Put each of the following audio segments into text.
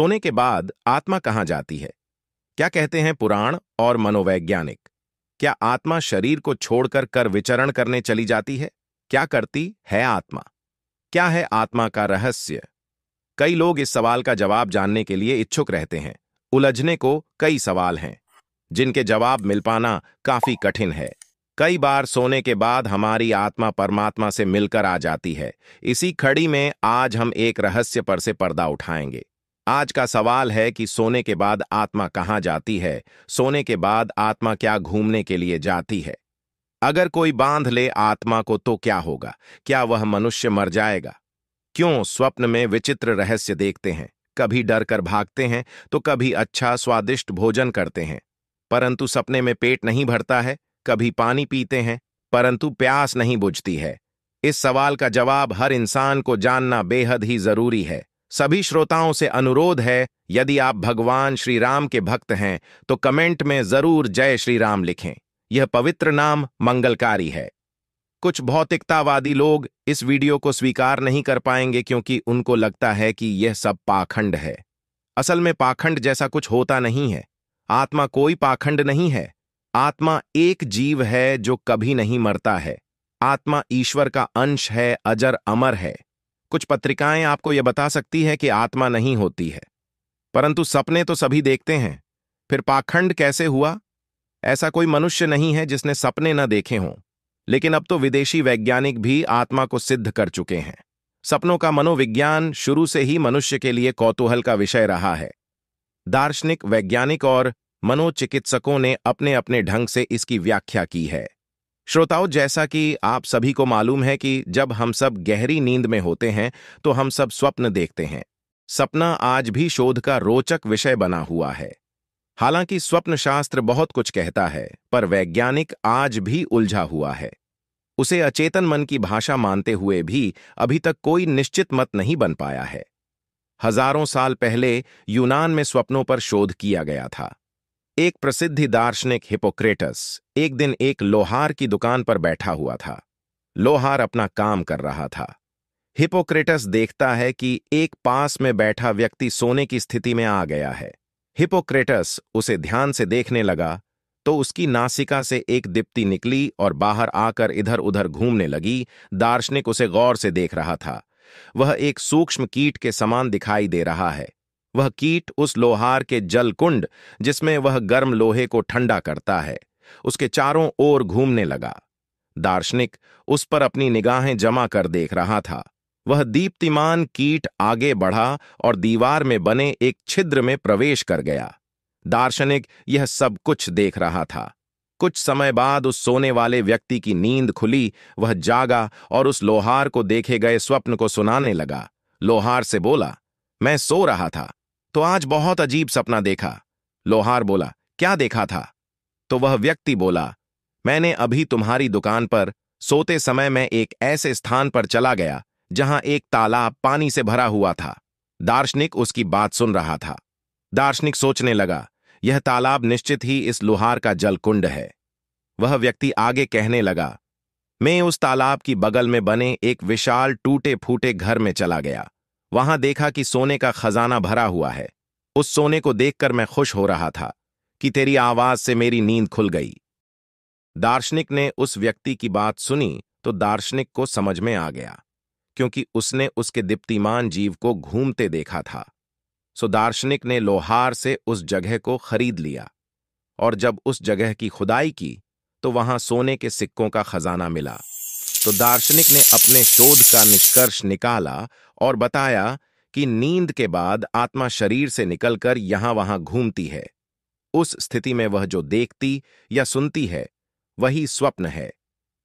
सोने के बाद आत्मा कहाँ जाती है क्या कहते हैं पुराण और मनोवैज्ञानिक क्या आत्मा शरीर को छोड़कर कर विचरण करने चली जाती है क्या करती है आत्मा क्या है आत्मा का रहस्य कई लोग इस सवाल का जवाब जानने के लिए इच्छुक रहते हैं उलझने को कई सवाल हैं जिनके जवाब मिल पाना काफी कठिन है कई बार सोने के बाद हमारी आत्मा परमात्मा से मिलकर आ जाती है इसी खड़ी में आज हम एक रहस्य पर से पर्दा उठाएंगे आज का सवाल है कि सोने के बाद आत्मा कहाँ जाती है सोने के बाद आत्मा क्या घूमने के लिए जाती है अगर कोई बांध ले आत्मा को तो क्या होगा क्या वह मनुष्य मर जाएगा क्यों स्वप्न में विचित्र रहस्य देखते हैं कभी डर कर भागते हैं तो कभी अच्छा स्वादिष्ट भोजन करते हैं परंतु सपने में पेट नहीं भरता है कभी पानी पीते हैं परंतु प्यास नहीं बुझती है इस सवाल का जवाब हर इंसान को जानना बेहद ही जरूरी है सभी श्रोताओं से अनुरोध है यदि आप भगवान श्री राम के भक्त हैं तो कमेंट में जरूर जय श्री राम लिखें यह पवित्र नाम मंगलकारी है कुछ भौतिकतावादी लोग इस वीडियो को स्वीकार नहीं कर पाएंगे क्योंकि उनको लगता है कि यह सब पाखंड है असल में पाखंड जैसा कुछ होता नहीं है आत्मा कोई पाखंड नहीं है आत्मा एक जीव है जो कभी नहीं मरता है आत्मा ईश्वर का अंश है अजर अमर है कुछ पत्रिकाएं आपको यह बता सकती है कि आत्मा नहीं होती है परंतु सपने तो सभी देखते हैं फिर पाखंड कैसे हुआ ऐसा कोई मनुष्य नहीं है जिसने सपने न देखे हों लेकिन अब तो विदेशी वैज्ञानिक भी आत्मा को सिद्ध कर चुके हैं सपनों का मनोविज्ञान शुरू से ही मनुष्य के लिए कौतूहल का विषय रहा है दार्शनिक वैज्ञानिक और मनोचिकित्सकों ने अपने अपने ढंग से इसकी व्याख्या की है श्रोताओं जैसा कि आप सभी को मालूम है कि जब हम सब गहरी नींद में होते हैं तो हम सब स्वप्न देखते हैं सपना आज भी शोध का रोचक विषय बना हुआ है हालांकि स्वप्न शास्त्र बहुत कुछ कहता है पर वैज्ञानिक आज भी उलझा हुआ है उसे अचेतन मन की भाषा मानते हुए भी अभी तक कोई निश्चित मत नहीं बन पाया है हजारों साल पहले यूनान में स्वप्नों पर शोध किया गया था एक प्रसिद्धि दार्शनिक हिपोक्रेटस एक दिन एक लोहार की दुकान पर बैठा हुआ था लोहार अपना काम कर रहा था हिपोक्रेटस देखता है कि एक पास में बैठा व्यक्ति सोने की स्थिति में आ गया है हिपोक्रेटस उसे ध्यान से देखने लगा तो उसकी नासिका से एक दिप्ति निकली और बाहर आकर इधर उधर घूमने लगी दार्शनिक उसे गौर से देख रहा था वह एक सूक्ष्म कीट के समान दिखाई दे रहा है वह कीट उस लोहार के जलकुंड जिसमें वह गर्म लोहे को ठंडा करता है उसके चारों ओर घूमने लगा दार्शनिक उस पर अपनी निगाहें जमा कर देख रहा था वह दीप्तिमान कीट आगे बढ़ा और दीवार में बने एक छिद्र में प्रवेश कर गया दार्शनिक यह सब कुछ देख रहा था कुछ समय बाद उस सोने वाले व्यक्ति की नींद खुली वह जागा और उस लोहार को देखे गए स्वप्न को सुनाने लगा लोहार से बोला मैं सो रहा था तो आज बहुत अजीब सपना देखा लोहार बोला क्या देखा था तो वह व्यक्ति बोला मैंने अभी तुम्हारी दुकान पर सोते समय मैं एक ऐसे स्थान पर चला गया जहां एक तालाब पानी से भरा हुआ था दार्शनिक उसकी बात सुन रहा था दार्शनिक सोचने लगा यह तालाब निश्चित ही इस लोहार का जलकुंड है वह व्यक्ति आगे कहने लगा मैं उस तालाब की बगल में बने एक विशाल टूटे फूटे घर में चला गया वहां देखा कि सोने का खजाना भरा हुआ है उस सोने को देखकर मैं खुश हो रहा था कि तेरी आवाज से मेरी नींद खुल गई दार्शनिक ने उस व्यक्ति की बात सुनी तो दार्शनिक को समझ में आ गया क्योंकि उसने उसके दीप्तिमान जीव को घूमते देखा था सो दार्शनिक ने लोहार से उस जगह को खरीद लिया और जब उस जगह की खुदाई की तो वहां सोने के सिक्कों का खजाना मिला तो दार्शनिक ने अपने शोध का निष्कर्ष निकाला और बताया कि नींद के बाद आत्मा शरीर से निकलकर यहां वहां घूमती है उस स्थिति में वह जो देखती या सुनती है वही स्वप्न है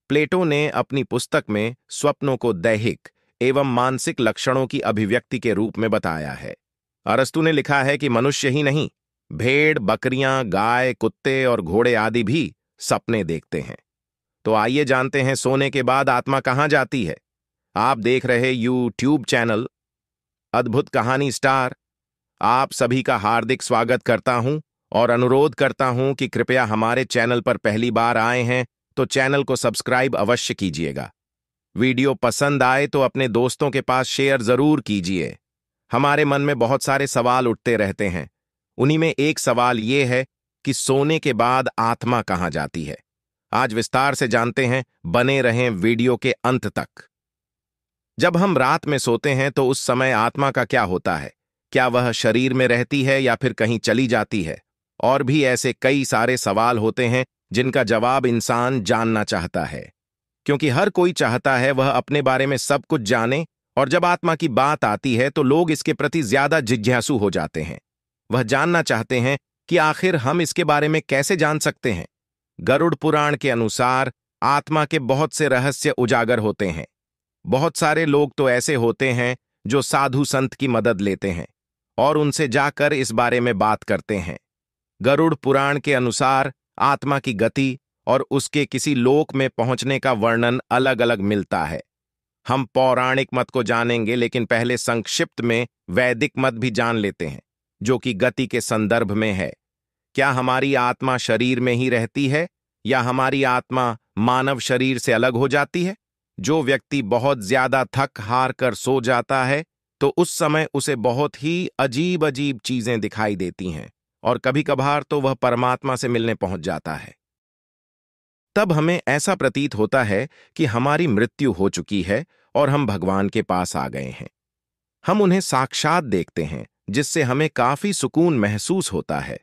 प्लेटो ने अपनी पुस्तक में स्वप्नों को दैहिक एवं मानसिक लक्षणों की अभिव्यक्ति के रूप में बताया है अरस्तु ने लिखा है कि मनुष्य ही नहीं भेड़ बकरियां गाय कुत्ते और घोड़े आदि भी सपने देखते हैं तो आइए जानते हैं सोने के बाद आत्मा कहाँ जाती है आप देख रहे यूट्यूब चैनल अद्भुत कहानी स्टार आप सभी का हार्दिक स्वागत करता हूं और अनुरोध करता हूं कि कृपया हमारे चैनल पर पहली बार आए हैं तो चैनल को सब्सक्राइब अवश्य कीजिएगा वीडियो पसंद आए तो अपने दोस्तों के पास शेयर जरूर कीजिए हमारे मन में बहुत सारे सवाल उठते रहते हैं उन्हीं में एक सवाल ये है कि सोने के बाद आत्मा कहाँ जाती है आज विस्तार से जानते हैं बने रहें वीडियो के अंत तक जब हम रात में सोते हैं तो उस समय आत्मा का क्या होता है क्या वह शरीर में रहती है या फिर कहीं चली जाती है और भी ऐसे कई सारे सवाल होते हैं जिनका जवाब इंसान जानना चाहता है क्योंकि हर कोई चाहता है वह अपने बारे में सब कुछ जाने और जब आत्मा की बात आती है तो लोग इसके प्रति ज्यादा जिज्ञासु हो जाते हैं वह जानना चाहते हैं कि आखिर हम इसके बारे में कैसे जान सकते हैं गरुड़ पुराण के अनुसार आत्मा के बहुत से रहस्य उजागर होते हैं बहुत सारे लोग तो ऐसे होते हैं जो साधु संत की मदद लेते हैं और उनसे जाकर इस बारे में बात करते हैं गरुड़ पुराण के अनुसार आत्मा की गति और उसके किसी लोक में पहुंचने का वर्णन अलग अलग मिलता है हम पौराणिक मत को जानेंगे लेकिन पहले संक्षिप्त में वैदिक मत भी जान लेते हैं जो कि गति के संदर्भ में है क्या हमारी आत्मा शरीर में ही रहती है या हमारी आत्मा मानव शरीर से अलग हो जाती है जो व्यक्ति बहुत ज्यादा थक हार कर सो जाता है तो उस समय उसे बहुत ही अजीब अजीब चीजें दिखाई देती हैं और कभी कभार तो वह परमात्मा से मिलने पहुंच जाता है तब हमें ऐसा प्रतीत होता है कि हमारी मृत्यु हो चुकी है और हम भगवान के पास आ गए हैं हम उन्हें साक्षात देखते हैं जिससे हमें काफी सुकून महसूस होता है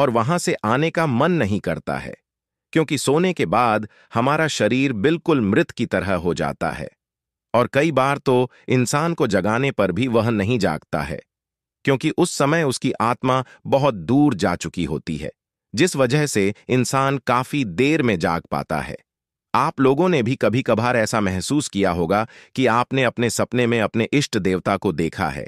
और वहां से आने का मन नहीं करता है क्योंकि सोने के बाद हमारा शरीर बिल्कुल मृत की तरह हो जाता है और कई बार तो इंसान को जगाने पर भी वह नहीं जागता है क्योंकि उस समय उसकी आत्मा बहुत दूर जा चुकी होती है जिस वजह से इंसान काफी देर में जाग पाता है आप लोगों ने भी कभी कभार ऐसा महसूस किया होगा कि आपने अपने सपने में अपने इष्ट देवता को देखा है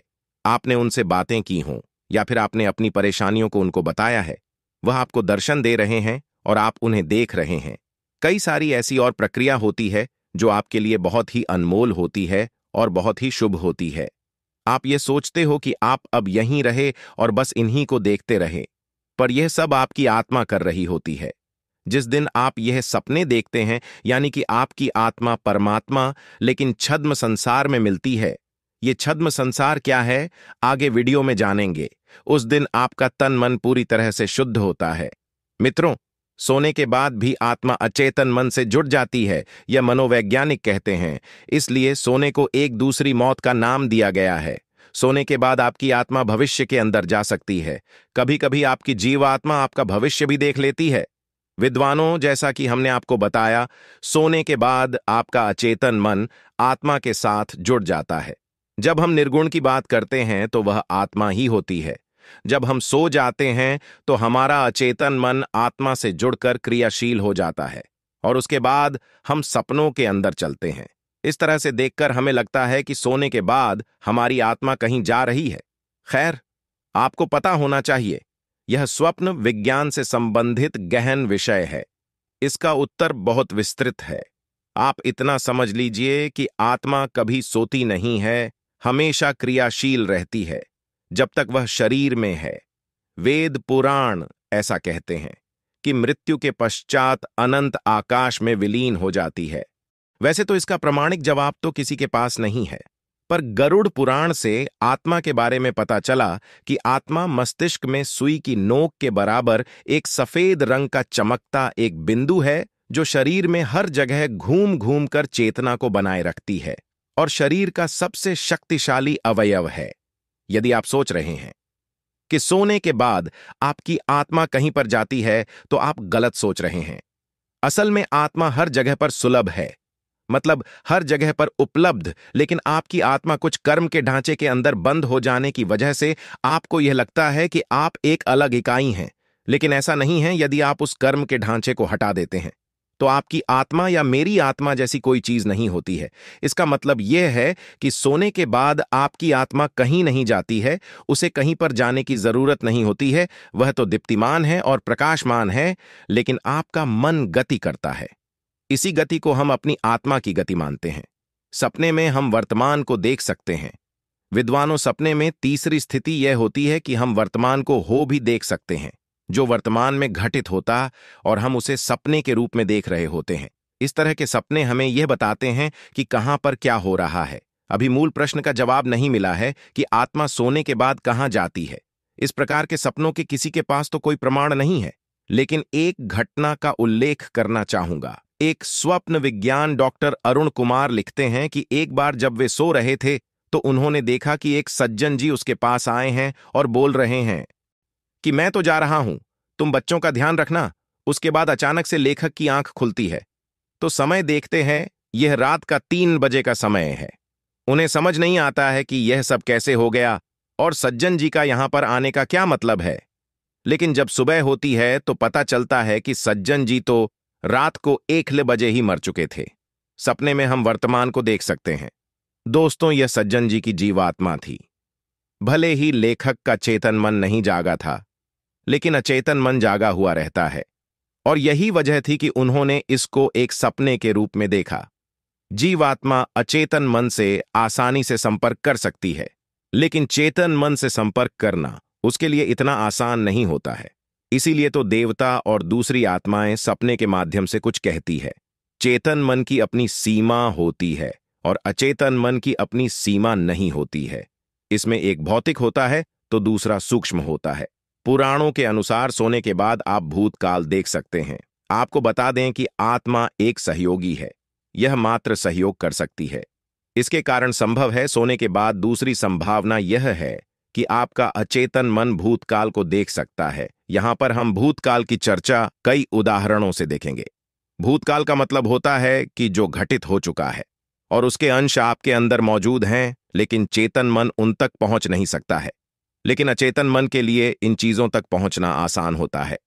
आपने उनसे बातें की हों या फिर आपने अपनी परेशानियों को उनको बताया है वह आपको दर्शन दे रहे हैं और आप उन्हें देख रहे हैं कई सारी ऐसी और प्रक्रिया होती है जो आपके लिए बहुत ही अनमोल होती है और बहुत ही शुभ होती है आप ये सोचते हो कि आप अब यहीं रहे और बस इन्हीं को देखते रहे पर यह सब आपकी आत्मा कर रही होती है जिस दिन आप यह सपने देखते हैं यानी कि आपकी आत्मा परमात्मा लेकिन छद्म संसार में मिलती है ये छद्म संसार क्या है आगे वीडियो में जानेंगे उस दिन आपका तन मन पूरी तरह से शुद्ध होता है मित्रों सोने के बाद भी आत्मा अचेतन मन से जुड़ जाती है यह मनोवैज्ञानिक कहते हैं इसलिए सोने को एक दूसरी मौत का नाम दिया गया है सोने के बाद आपकी आत्मा भविष्य के अंदर जा सकती है कभी कभी आपकी जीवात्मा आपका भविष्य भी देख लेती है विद्वानों जैसा कि हमने आपको बताया सोने के बाद आपका अचेतन मन आत्मा के साथ जुड़ जाता है जब हम निर्गुण की बात करते हैं तो वह आत्मा ही होती है जब हम सो जाते हैं तो हमारा अचेतन मन आत्मा से जुड़कर क्रियाशील हो जाता है और उसके बाद हम सपनों के अंदर चलते हैं इस तरह से देखकर हमें लगता है कि सोने के बाद हमारी आत्मा कहीं जा रही है खैर आपको पता होना चाहिए यह स्वप्न विज्ञान से संबंधित गहन विषय है इसका उत्तर बहुत विस्तृत है आप इतना समझ लीजिए कि आत्मा कभी सोती नहीं है हमेशा क्रियाशील रहती है जब तक वह शरीर में है वेद पुराण ऐसा कहते हैं कि मृत्यु के पश्चात अनंत आकाश में विलीन हो जाती है वैसे तो इसका प्रमाणिक जवाब तो किसी के पास नहीं है पर गरुड़ पुराण से आत्मा के बारे में पता चला कि आत्मा मस्तिष्क में सुई की नोक के बराबर एक सफेद रंग का चमकता एक बिंदु है जो शरीर में हर जगह घूम घूम कर चेतना को बनाए रखती है और शरीर का सबसे शक्तिशाली अवयव है यदि आप सोच रहे हैं कि सोने के बाद आपकी आत्मा कहीं पर जाती है तो आप गलत सोच रहे हैं असल में आत्मा हर जगह पर सुलभ है मतलब हर जगह पर उपलब्ध लेकिन आपकी आत्मा कुछ कर्म के ढांचे के अंदर बंद हो जाने की वजह से आपको यह लगता है कि आप एक अलग इकाई हैं लेकिन ऐसा नहीं है यदि आप उस कर्म के ढांचे को हटा देते हैं तो आपकी आत्मा या मेरी आत्मा जैसी कोई चीज नहीं होती है इसका मतलब यह है कि सोने के बाद आपकी आत्मा कहीं नहीं जाती है उसे कहीं पर जाने की जरूरत नहीं होती है वह तो दीप्तिमान है और प्रकाशमान है लेकिन आपका मन गति करता है इसी गति को हम अपनी आत्मा की गति मानते हैं सपने में हम वर्तमान को देख सकते हैं विद्वानों सपने में तीसरी स्थिति यह होती है कि हम वर्तमान को हो भी देख सकते हैं जो वर्तमान में घटित होता और हम उसे सपने के रूप में देख रहे होते हैं इस तरह के सपने हमें यह बताते हैं कि कहां पर क्या हो रहा है अभी मूल प्रश्न का जवाब नहीं मिला है कि आत्मा सोने के बाद कहाँ जाती है इस प्रकार के सपनों के किसी के पास तो कोई प्रमाण नहीं है लेकिन एक घटना का उल्लेख करना चाहूंगा एक स्वप्न विज्ञान डॉक्टर अरुण कुमार लिखते हैं कि एक बार जब वे सो रहे थे तो उन्होंने देखा कि एक सज्जन जी उसके पास आए हैं और बोल रहे हैं कि मैं तो जा रहा हूं तुम बच्चों का ध्यान रखना उसके बाद अचानक से लेखक की आंख खुलती है तो समय देखते हैं यह रात का तीन बजे का समय है उन्हें समझ नहीं आता है कि यह सब कैसे हो गया और सज्जन जी का यहां पर आने का क्या मतलब है लेकिन जब सुबह होती है तो पता चलता है कि सज्जन जी तो रात को एक बजे ही मर चुके थे सपने में हम वर्तमान को देख सकते हैं दोस्तों यह सज्जन जी की जीवात्मा थी भले ही लेखक का चेतन मन नहीं जागा था लेकिन अचेतन मन जागा हुआ रहता है और यही वजह थी कि उन्होंने इसको एक सपने के रूप में देखा जीवात्मा अचेतन मन से आसानी से संपर्क कर सकती है लेकिन चेतन मन से संपर्क करना उसके लिए इतना आसान नहीं होता है इसीलिए तो देवता और दूसरी आत्माएं सपने के माध्यम से कुछ कहती है चेतन मन की अपनी सीमा होती है और अचेतन मन की अपनी सीमा नहीं होती है इसमें एक भौतिक होता है तो दूसरा सूक्ष्म होता है पुराणों के अनुसार सोने के बाद आप भूतकाल देख सकते हैं आपको बता दें कि आत्मा एक सहयोगी है यह मात्र सहयोग कर सकती है इसके कारण संभव है सोने के बाद दूसरी संभावना यह है कि आपका अचेतन मन भूतकाल को देख सकता है यहां पर हम भूतकाल की चर्चा कई उदाहरणों से देखेंगे भूतकाल का मतलब होता है कि जो घटित हो चुका है और उसके अंश आपके अंदर मौजूद हैं लेकिन चेतन मन उन तक पहुंच नहीं सकता है लेकिन अचेतन मन के लिए इन चीजों तक पहुंचना आसान होता है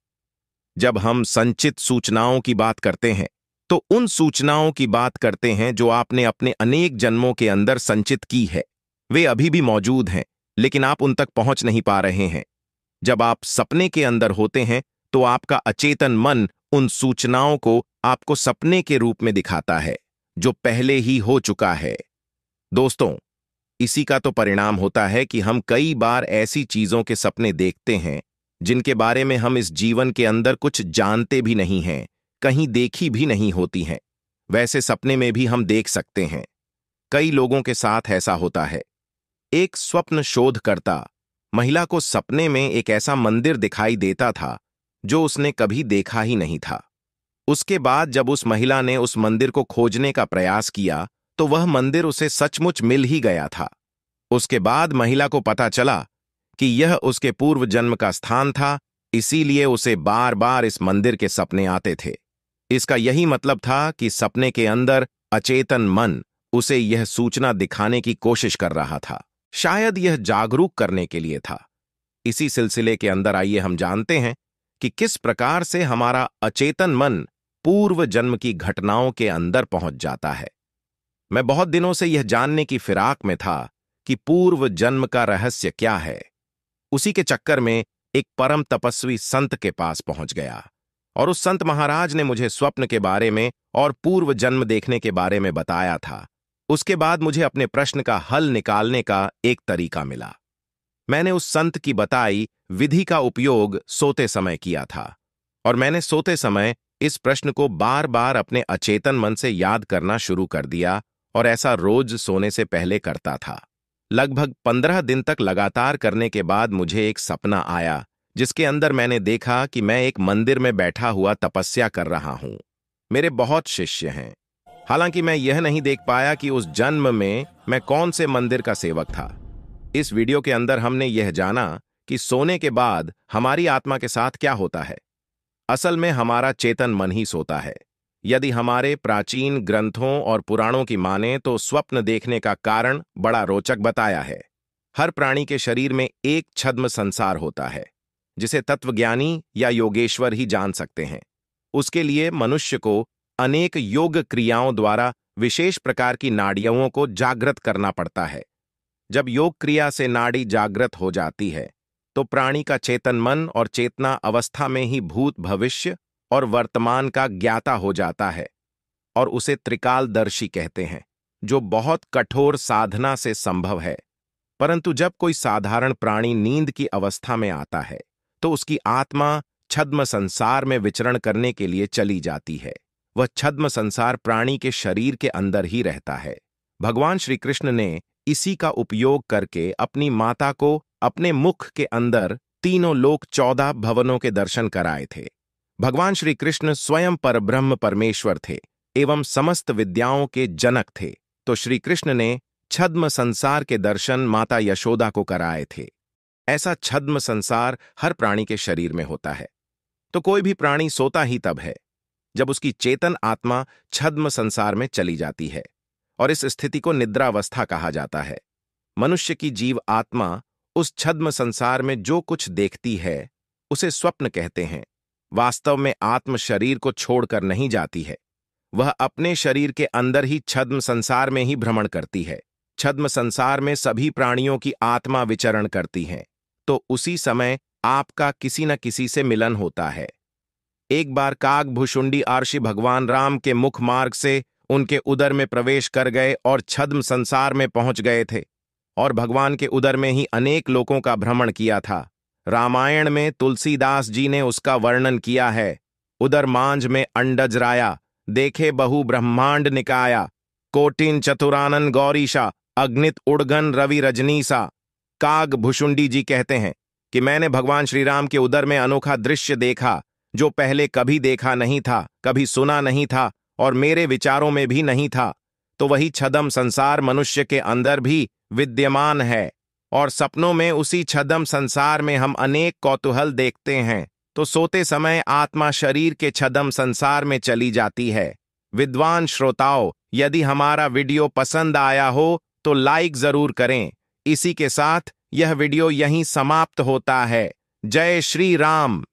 जब हम संचित सूचनाओं की बात करते हैं तो उन सूचनाओं की बात करते हैं जो आपने अपने अनेक जन्मों के अंदर संचित की है वे अभी भी मौजूद हैं लेकिन आप उन तक पहुंच नहीं पा रहे हैं जब आप सपने के अंदर होते हैं तो आपका अचेतन मन उन सूचनाओं को आपको सपने के रूप में दिखाता है जो पहले ही हो चुका है दोस्तों इसी का तो परिणाम होता है कि हम कई बार ऐसी चीजों के सपने देखते हैं जिनके बारे में हम इस जीवन के अंदर कुछ जानते भी नहीं हैं कहीं देखी भी नहीं होती हैं वैसे सपने में भी हम देख सकते हैं कई लोगों के साथ ऐसा होता है एक स्वप्न शोधकर्ता महिला को सपने में एक ऐसा मंदिर दिखाई देता था जो उसने कभी देखा ही नहीं था उसके बाद जब उस महिला ने उस मंदिर को खोजने का प्रयास किया तो वह मंदिर उसे सचमुच मिल ही गया था उसके बाद महिला को पता चला कि यह उसके पूर्व जन्म का स्थान था इसीलिए उसे बार बार इस मंदिर के सपने आते थे इसका यही मतलब था कि सपने के अंदर अचेतन मन उसे यह सूचना दिखाने की कोशिश कर रहा था शायद यह जागरूक करने के लिए था इसी सिलसिले के अंदर आइए हम जानते हैं कि किस प्रकार से हमारा अचेतन मन पूर्व जन्म की घटनाओं के अंदर पहुंच जाता है मैं बहुत दिनों से यह जानने की फिराक में था कि पूर्व जन्म का रहस्य क्या है उसी के चक्कर में एक परम तपस्वी संत के पास पहुंच गया और उस संत महाराज ने मुझे स्वप्न के बारे में और पूर्व जन्म देखने के बारे में बताया था उसके बाद मुझे अपने प्रश्न का हल निकालने का एक तरीका मिला मैंने उस संत की बताई विधि का उपयोग सोते समय किया था और मैंने सोते समय इस प्रश्न को बार बार अपने अचेतन मन से याद करना शुरू कर दिया और ऐसा रोज सोने से पहले करता था लगभग पंद्रह दिन तक लगातार करने के बाद मुझे एक सपना आया जिसके अंदर मैंने देखा कि मैं एक मंदिर में बैठा हुआ तपस्या कर रहा हूं मेरे बहुत शिष्य हैं हालांकि मैं यह नहीं देख पाया कि उस जन्म में मैं कौन से मंदिर का सेवक था इस वीडियो के अंदर हमने यह जाना कि सोने के बाद हमारी आत्मा के साथ क्या होता है असल में हमारा चेतन मन ही सोता है यदि हमारे प्राचीन ग्रंथों और पुराणों की माने तो स्वप्न देखने का कारण बड़ा रोचक बताया है हर प्राणी के शरीर में एक छद्म संसार होता है जिसे तत्वज्ञानी या योगेश्वर ही जान सकते हैं उसके लिए मनुष्य को अनेक योग क्रियाओं द्वारा विशेष प्रकार की नाड़ियों को जागृत करना पड़ता है जब योग क्रिया से नाड़ी जागृत हो जाती है तो प्राणी का चेतन मन और चेतना अवस्था में ही भूत भविष्य और वर्तमान का ज्ञाता हो जाता है और उसे त्रिकालदर्शी कहते हैं जो बहुत कठोर साधना से संभव है परंतु जब कोई साधारण प्राणी नींद की अवस्था में आता है तो उसकी आत्मा छद्म संसार में विचरण करने के लिए चली जाती है वह छद्म संसार प्राणी के शरीर के अंदर ही रहता है भगवान श्री कृष्ण ने इसी का उपयोग करके अपनी माता को अपने मुख के अंदर तीनों लोक चौदह भवनों के दर्शन कराए थे भगवान श्री कृष्ण स्वयं पर ब्रह्म परमेश्वर थे एवं समस्त विद्याओं के जनक थे तो श्री कृष्ण ने छद्म संसार के दर्शन माता यशोदा को कराए थे ऐसा छद्म संसार हर प्राणी के शरीर में होता है तो कोई भी प्राणी सोता ही तब है जब उसकी चेतन आत्मा छद्म संसार में चली जाती है और इस स्थिति को निद्रावस्था कहा जाता है मनुष्य की जीव आत्मा उस छद्म संसार में जो कुछ देखती है उसे स्वप्न कहते हैं वास्तव में आत्म शरीर को छोड़कर नहीं जाती है वह अपने शरीर के अंदर ही छद्म संसार में ही भ्रमण करती है छद्म संसार में सभी प्राणियों की आत्मा विचरण करती है तो उसी समय आपका किसी न किसी से मिलन होता है एक बार काग भुषुंडी आर्षि भगवान राम के मुख मार्ग से उनके उदर में प्रवेश कर गए और छद्म संसार में पहुंच गए थे और भगवान के उदर में ही अनेक लोगों का भ्रमण किया था रामायण में तुलसीदास जी ने उसका वर्णन किया है उधर मांझ में अंडज राया देखे बहु ब्रह्मांड निकाया कोटिन चतुरानन गौरीशा अग्नित उड़गन रवि रजनीसा काग भुषुंडी जी कहते हैं कि मैंने भगवान श्रीराम के उदर में अनोखा दृश्य देखा जो पहले कभी देखा नहीं था कभी सुना नहीं था और मेरे विचारों में भी नहीं था तो वही छदम संसार मनुष्य के अंदर भी विद्यमान है और सपनों में उसी छदम संसार में हम अनेक कौतूहल देखते हैं तो सोते समय आत्मा शरीर के छदम संसार में चली जाती है विद्वान श्रोताओं यदि हमारा वीडियो पसंद आया हो तो लाइक जरूर करें इसी के साथ यह वीडियो यहीं समाप्त होता है जय श्री राम